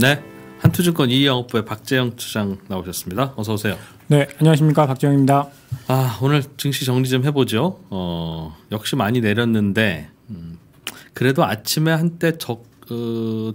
네. 한투증권 이영업부의 박재영 주장 나오셨습니다. 어서 오세요. 네, 안녕하십니까 박재영입니다. 아 오늘 증시 정리 좀 해보죠. 어, 역시 많이 내렸는데 음, 그래도 아침에 한때 적 어,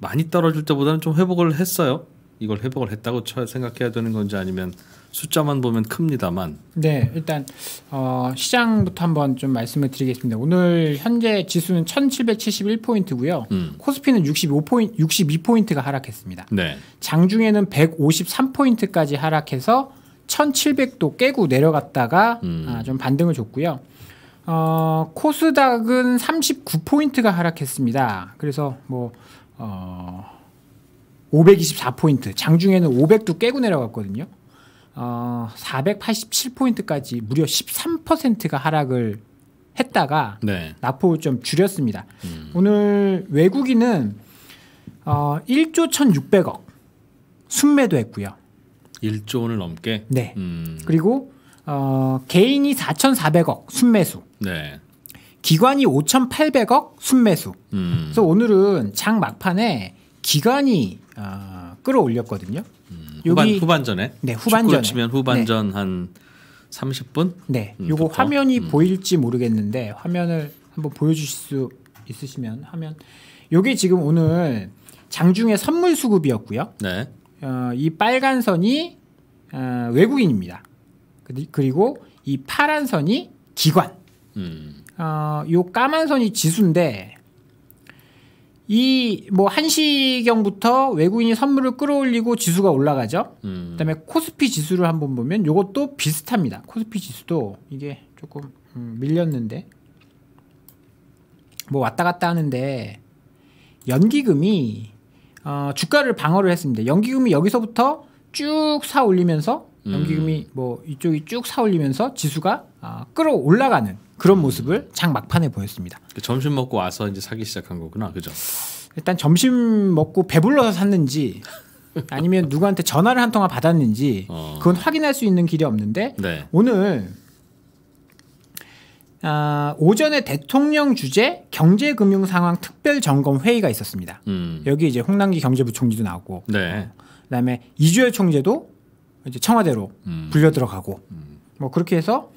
많이 떨어질 때보다는 좀 회복을 했어요. 이걸 회복을 했다고 생각해야 되는 건지 아니면 숫자만 보면 큽니다만. 네, 일단 어, 시장부터 한번 좀 말씀을 드리겠습니다. 오늘 현재 지수는 1,771포인트고요. 음. 코스피는 65포인 트 62포인트가 하락했습니다. 네. 장중에는 153포인트까지 하락해서 1,700도 깨고 내려갔다가 음. 아, 좀 반등을 줬고요. 어, 코스닥은 39포인트가 하락했습니다. 그래서 뭐 어, 524포인트, 장중에는 500도 깨고 내려갔거든요. 어, 487포인트까지 무려 13%가 하락을 했다가 네. 낙폭을 좀 줄였습니다. 음. 오늘 외국인은 어, 1조 1,600억 순매도 했고요. 1조 원을 넘게? 네. 음. 그리고 어, 개인이 4,400억 순매수. 네. 기관이 5,800억 순매수. 음. 그래서 오늘은 장 막판에 기간이 아, 끌어올렸거든요. 음, 후반, 여기 후반전에 네 후반전 치면 후반전 네. 한 30분 네 음, 요거 화면이 음. 보일지 모르겠는데 화면을 한번 보여주실 수 있으시면 하면 요게 지금 오늘 장중에 선물 수급이었고요. 네. 어, 이 빨간 선이 어, 외국인입니다. 그리고 이 파란 선이 기관. 음. 어, 요 까만 선이 지수인데 이뭐 한시경부터 외국인이 선물을 끌어올리고 지수가 올라가죠. 음. 그다음에 코스피 지수를 한번 보면 이것도 비슷합니다. 코스피 지수도 이게 조금 음, 밀렸는데 뭐 왔다 갔다 하는데 연기금이 어, 주가를 방어를 했습니다. 연기금이 여기서부터 쭉 사 올리면서 음. 연기금이 음. 뭐 이쪽이 쭉 사 올리면서 지수가 어, 끌어올라가는 그런 모습을 장 막판에 보였습니다. 그 점심 먹고 와서 이제 사기 시작한 거구나, 그죠? 일단 점심 먹고 배불러서 샀는지 아니면 누구한테 전화를 한 통화 받았는지 어. 그건 확인할 수 있는 길이 없는데 네. 오늘 아, 오전에 대통령 주재 경제금융 상황 특별 점검 회의가 있었습니다. 음. 여기 이제 홍남기 경제부총리도 나왔고 네. 어, 그다음에 이주열 총재도 이제 청와대로 음. 불려 들어가고, 음. 뭐 그렇게 해서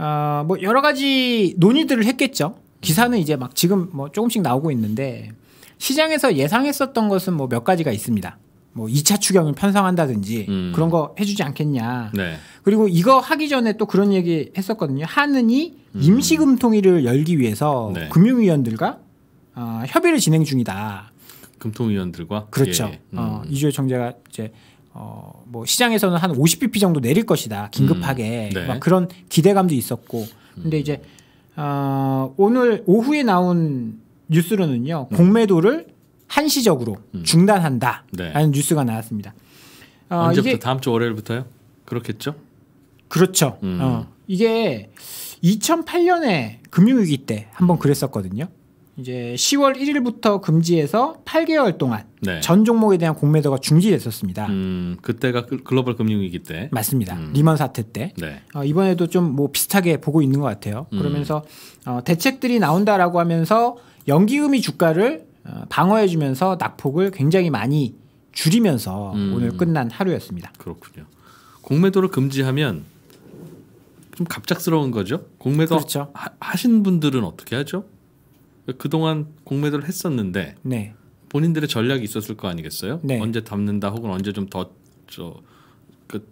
아뭐 어, 여러 가지 논의들을 했겠죠. 기사는 이제 막 지금 뭐 조금씩 나오고 있는데 시장에서 예상했었던 것은 뭐 몇 가지가 있습니다. 뭐 2차 추경을 편성한다든지 음. 그런 거 해주지 않겠냐. 네. 그리고 이거 하기 전에 또 그런 얘기 했었거든요. 하느니 음. 임시금통위를 열기 위해서 네. 금융위원들과 어, 협의를 진행 중이다. 금통위원들과 그렇죠. 예. 어, 음. 어, 이주혜 총재가 이제 어, 뭐 시장에서는 한 50bp 정도 내릴 것이다. 긴급하게. 음, 네. 막 그런 기대감도 있었고. 근데 음. 이제 어, 오늘 오후에 나온 뉴스로는요. 네. 공매도를 한시적으로 음. 중단한다라는 네. 뉴스가 나왔습니다. 어, 언제부터 다음 주 월요일부터요? 그렇겠죠? 그렇죠. 음. 어, 이게 2008년에 금융위기 때 한번 음. 그랬었거든요. 이제 10월 1일부터 금지해서 8개월 동안 네. 전 종목에 대한 공매도가 중지됐었습니다. 음, 그때가 글로벌 금융위기 때 맞습니다. 음. 리먼 사태 때 네. 어, 이번에도 좀 뭐 비슷하게 보고 있는 것 같아요. 음. 그러면서 음. 어, 대책들이 나온다라고 하면서 연기금이 주가를 어, 방어해주면서 낙폭을 굉장히 많이 줄이면서 음. 오늘 끝난 하루였습니다. 그렇군요. 공매도를 금지하면 좀 갑작스러운 거죠. 공매도 그렇죠. 하, 하신 분들은 어떻게 하죠? 그동안 공매도를 했었는데 네. 본인들의 전략이 있었을 거 아니겠어요? 네. 언제 담는다 혹은 언제 좀 더 저 그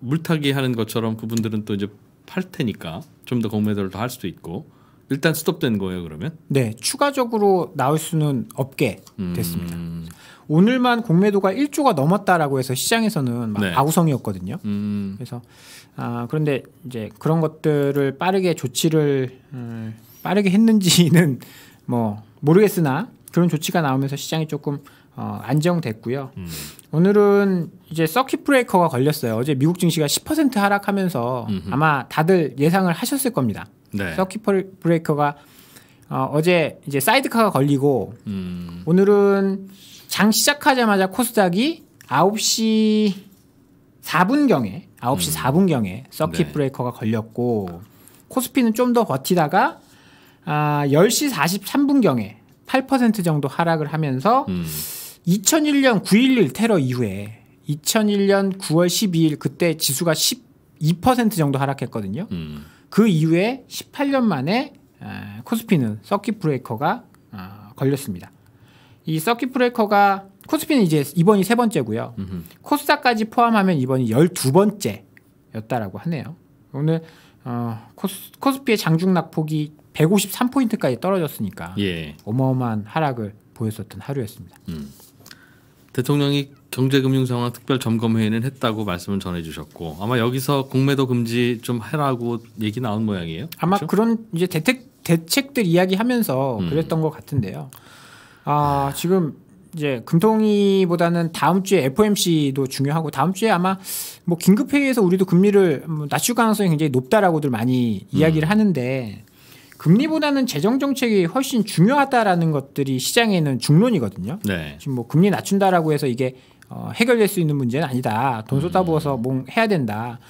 물타기 하는 것처럼 그분들은 또 이제 팔 테니까 좀 더 공매도를 더 할 수도 있고 일단 스톱된 거예요 그러면? 네 추가적으로 나올 수는 없게 음. 됐습니다. 음... 오늘만 공매도가 1조가 넘었다라고 해서 시장에서는 네. 아우성이었거든요. 음... 그래서 아 그런데 이제 그런 것들을 빠르게 조치를 음, 빠르게 했는지는 뭐 모르겠으나 그런 조치가 나오면서 시장이 조금 어, 안정됐고요. 음. 오늘은 이제 서킷 브레이커가 걸렸어요. 어제 미국 증시가 10% 하락하면서 음흠. 아마 다들 예상을 하셨을 겁니다. 네. 서킷 브레이커가 어, 어제 이제 사이드카가 걸리고 음. 오늘은 장 시작하자마자 코스닥이 9시 4분경에 9시 음. 4분경에 서킷 네. 브레이커가 걸렸고 코스피는 좀 더 버티다가 아, 10시 43분경에 8% 정도 하락을 하면서 음. 2001년 9.11 테러 이후에 2001년 9월 12일 그때 지수가 12% 정도 하락했거든요. 음. 그 이후에 18년 만에 아, 코스피는 서킷 브레이커가 아, 걸렸습니다. 이 서킷 브레이커가 코스피는 이제 이번이 세 번째고요. 음흠. 코스닥까지 포함하면 이번이 열두 번째였다라고 하네요. 오늘 어, 코스, 코스피의 장중 낙폭이 153포인트까지 떨어졌으니까 예. 어마어마한 하락을 보였었던 하루였습니다. 음. 대통령이 경제금융 상황 특별 점검 회의는 했다고 말씀을 전해주셨고 아마 여기서 공매도 금지 좀 해라고 얘기 나온 모양이에요. 아마 그렇죠? 그런 이제 대책 대책들 이야기하면서 음. 그랬던 것 같은데요. 아, 지금 이제 금통위보다는 다음 주에 FOMC도 중요하고 다음 주에 아마 뭐 긴급 회의에서 우리도 금리를 뭐 낮출 가능성이 굉장히 높다라고들 많이 이야기를 음. 하는데 금리보다는 재정 정책이 훨씬 중요하다라는 것들이 시장에는 중론이거든요. 네. 지금 뭐 금리 낮춘다라고 해서 이게 어, 해결될 수 있는 문제는 아니다. 돈 음. 쏟아부어서 뭐 해야 된다.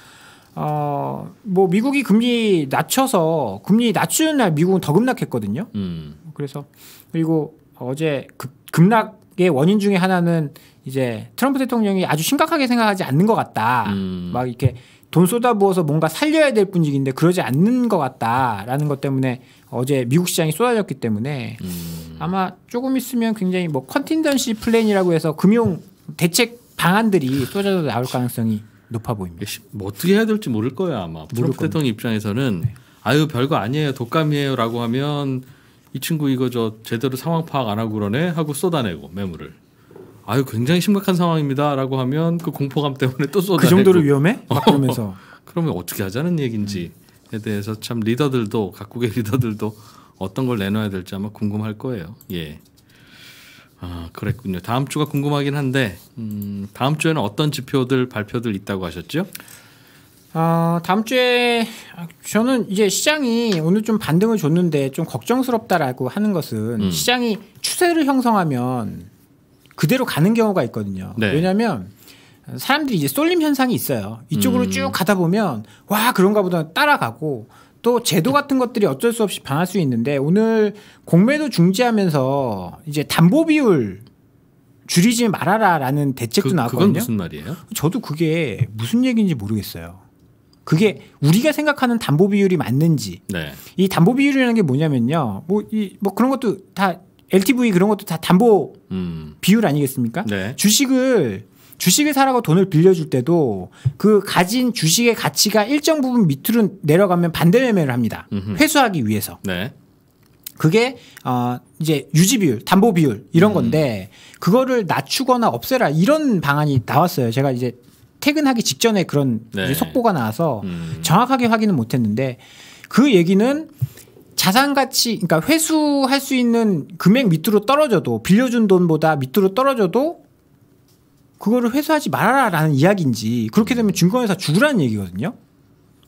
어, 뭐 미국이 금리 낮춰서 금리 낮추는 날 미국은 더 급락했거든요. 음. 그래서 그리고 어제 급, 급락의 원인 중에 하나는 이제 트럼프 대통령이 아주 심각하게 생각하지 않는 것 같다. 음. 막 이렇게 돈 쏟아부어서 뭔가 살려야 될 분위기인데 그러지 않는 것 같다라는 것 때문에 어제 미국 시장이 쏟아졌기 때문에 음. 아마 조금 있으면 굉장히 뭐 컨틴던시 플랜이라고 해서 금융 대책 방안들이 쏟아져 나올 가능성이 높아 보입니다. 뭐 어떻게 해야 될지 모를 거예요 아마 트럼프 대통령 입장에서는 네. 아유 별거 아니에요 독감이에요라고 하면 이 친구 이거 저 제대로 상황 파악 안 하고 그러네 하고 쏟아내고 매물을 아유 굉장히 심각한 상황입니다라고 하면 그 공포감 때문에 또 쏟아. 그 정도로 위험해? 그러면서 그러면 어떻게 하자는 얘기인지에 대해서 참 리더들도 각국의 리더들도 어떤 걸 내놔야 될지 아마 궁금할 거예요. 예. 아 그랬군요. 다음 주가 궁금하긴 한데 음, 다음 주에는 어떤 지표들 발표들 있다고 하셨죠? 어, 다음 주에 아, 저는 이제 시장이 오늘 좀 반등을 줬는데 좀 걱정스럽다라고 하는 것은 음. 시장이 추세를 형성하면 그대로 가는 경우가 있거든요. 네. 왜냐하면 사람들이 이제 쏠림 현상이 있어요. 이쪽으로 음. 쭉 가다 보면 와 그런가 보다 따라가고 또 제도 네. 같은 것들이 어쩔 수 없이 변할 수 있는데 오늘 공매도 중지하면서 이제 담보 비율 줄이지 말아라라는 대책도 그, 나왔거든요. 그건 무슨 말이에요? 저도 그게 무슨 얘기인지 모르겠어요. 그게 우리가 생각하는 담보 비율이 맞는지 네. 이 담보 비율이라는 게 뭐냐면요. 뭐 이뭐 뭐 그런 것도 다 LTV 그런 것도 다 담보 음. 비율 아니겠습니까? 네. 주식을 주식을 사라고 돈을 빌려줄 때도 그 가진 주식의 가치가 일정 부분 밑으로 내려가면 반대 매매를 합니다. 음흠. 회수하기 위해서. 네. 그게 어 이제 유지 비율, 담보 비율 이런 음. 건데 그거를 낮추거나 없애라 이런 방안이 나왔어요. 제가 이제 퇴근하기 직전에 그런 네. 속보가 나와서 음. 정확하게 확인은 못했는데 그 얘기는 자산 가치, 그러니까 회수할 수 있는 금액 밑으로 떨어져도 빌려준 돈보다 밑으로 떨어져도 그거를 회수하지 말아라라는 이야기인지 그렇게 되면 증권회사 죽으라는 얘기거든요.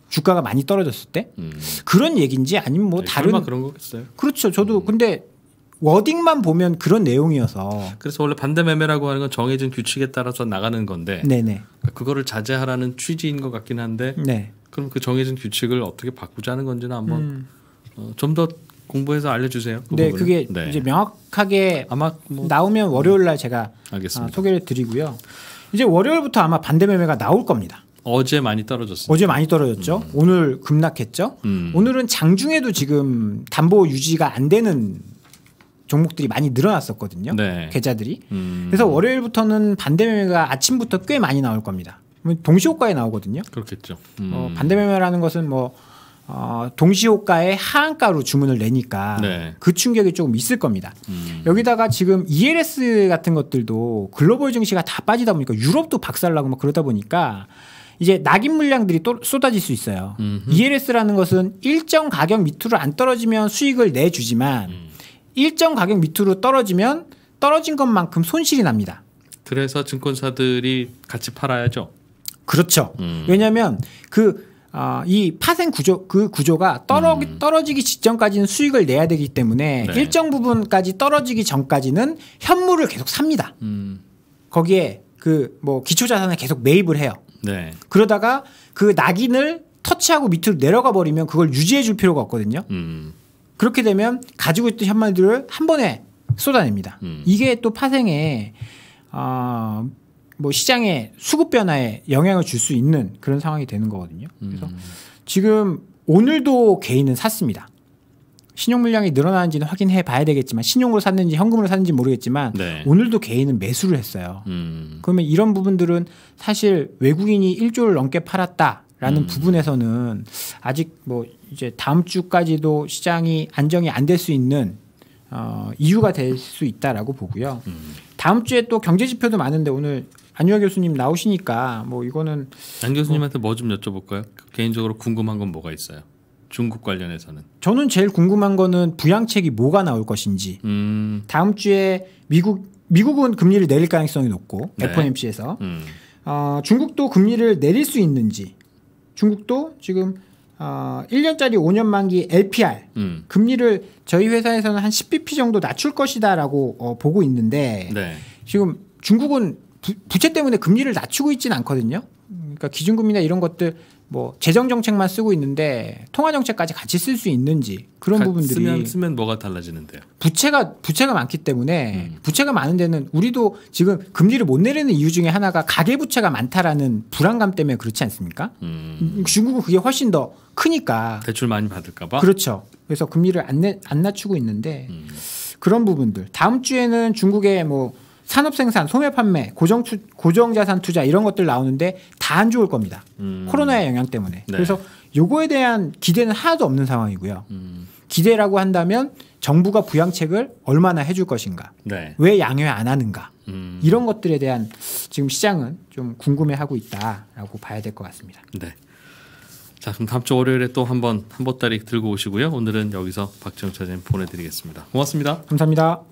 주가가 많이 떨어졌을 때 음. 그런 얘기인지 아니면 뭐 네, 다른 그런 거겠어요. 그렇죠. 저도 음. 근데 워딩만 보면 그런 내용이어서 그래서 원래 반대 매매라고 하는 건 정해진 규칙에 따라서 나가는 건데 네네. 그러니까 그거를 자제하라는 취지인 것 같긴 한데 네. 그럼 그 정해진 규칙을 어떻게 바꾸자는 건지는 한번 음. 어, 좀더 공부해서 알려주세요. 그 네, 부분은. 그게 네. 이제 명확하게 아마 뭐, 나오면 월요일 날 제가 아, 알겠습니다. 어, 소개를 드리고요. 이제 월요일부터 아마 반대 매매가 나올 겁니다. 어제 많이 떨어졌어요. 어제 많이 떨어졌죠. 음. 오늘 급락했죠. 음. 오늘은 장중에도 지금 담보 유지가 안 되는 종목들이 많이 늘어났었거든요. 네. 계좌들이. 음. 그래서 월요일부터는 반대 매매가 아침부터 꽤 많이 나올 겁니다. 뭐 동시 효과에 나오거든요. 그렇겠죠. 어, 음. 반대 매매라는 것은 뭐 어, 동시호가의 하한가로 주문을 내니까 네. 그 충격이 조금 있을 겁니다. 음. 여기다가 지금 ELS 같은 것들도 글로벌 증시가 다 빠지다 보니까 유럽도 박살나고 막 그러다 보니까 이제 낙인 물량들이 또 쏟아질 수 있어요. 음흠. ELS라는 것은 일정 가격 밑으로 안 떨어지면 수익을 내주지만 음. 일정 가격 밑으로 떨어지면 떨어진 것만큼 손실이 납니다. 그래서 증권사들이 같이 팔아야죠. 그렇죠. 음. 왜냐하면 그 어, 이 파생 구조 그 구조가 떨어, 음. 떨어지기 직전까지는 수익을 내야 되기 때문에 네. 일정 부분까지 떨어지기 전까지는 현물을 계속 삽니다. 음. 거기에 그 뭐 기초 자산을 계속 매입을 해요. 네. 그러다가 그 낙인을 터치하고 밑으로 내려가 버리면 그걸 유지해 줄 필요가 없거든요. 음. 그렇게 되면 가지고 있던 현물들을 한 번에 쏟아냅니다. 음. 이게 또파생에 어, 아, 뭐 시장의 수급 변화에 영향을 줄 수 있는 그런 상황이 되는 거거든요. 음. 그래서 음. 지금 오늘도 개인은 샀습니다. 신용 물량이 늘어나는지는 확인해 봐야 되겠지만 신용으로 샀는지 현금으로 샀는지 모르겠지만 네. 오늘도 개인은 매수를 했어요. 음. 그러면 이런 부분들은 사실 외국인이 1조를 넘게 팔았다라는 음. 부분에서는 아직 뭐 이제 다음 주까지도 시장이 안정이 안 될 수 있는 어, 이유가 될 수 있다라고 보고요. 음. 다음 주에 또 경제 지표도 많은데 오늘 안유아 교수님 나오시니까 뭐 이거는 안 교수님한테 뭐 좀 여쭤볼까요? 개인적으로 궁금한 건 뭐가 있어요? 중국 관련해서는 저는 제일 궁금한 거는 부양책이 뭐가 나올 것인지 음. 다음 주에 미국 미국은 금리를 내릴 가능성이 높고 네. FOMC에서 음. 어, 중국도 금리를 내릴 수 있는지 중국도 지금 어, 1년짜리 5년 만기 LPR 음. 금리를 저희 회사에서는 한 10bp 정도 낮출 것이다라고 어, 보고 있는데 네. 지금 중국은 부, 채 때문에 금리를 낮추고 있지는 않거든요. 그러니까 기준금리나 이런 것들 뭐 재정 정책만 쓰고 있는데 통화 정책까지 같이 쓸 수 있는지 그런 부분들이 쓰면, 쓰면 뭐가 달라지는데요? 부채가 부채가 많기 때문에 음. 부채가 많은 데는 우리도 지금 금리를 못 내리는 이유 중에 하나가 가계 부채가 많다라는 불안감 때문에 그렇지 않습니까? 음. 중국은 그게 훨씬 더 크니까 대출 많이 받을까봐 그렇죠. 그래서 금리를 안, 안 낮추고 있는데 음. 그런 부분들 다음 주에는 중국의 뭐 산업 생산, 소매 판매, 고정 투, 고정 자산 투자 이런 것들 나오는데 다 안 좋을 겁니다. 음. 코로나의 영향 때문에. 네. 그래서 요거에 대한 기대는 하나도 없는 상황이고요. 음. 기대라고 한다면 정부가 부양책을 얼마나 해줄 것인가, 네. 왜 양해 안 하는가 음. 이런 것들에 대한 지금 시장은 좀 궁금해하고 있다라고 봐야 될 것 같습니다. 네. 자 그럼 다음 주 월요일에 또 한번 한보따리 들고 오시고요. 오늘은 여기서 박정영 차장님 보내드리겠습니다. 고맙습니다. 감사합니다.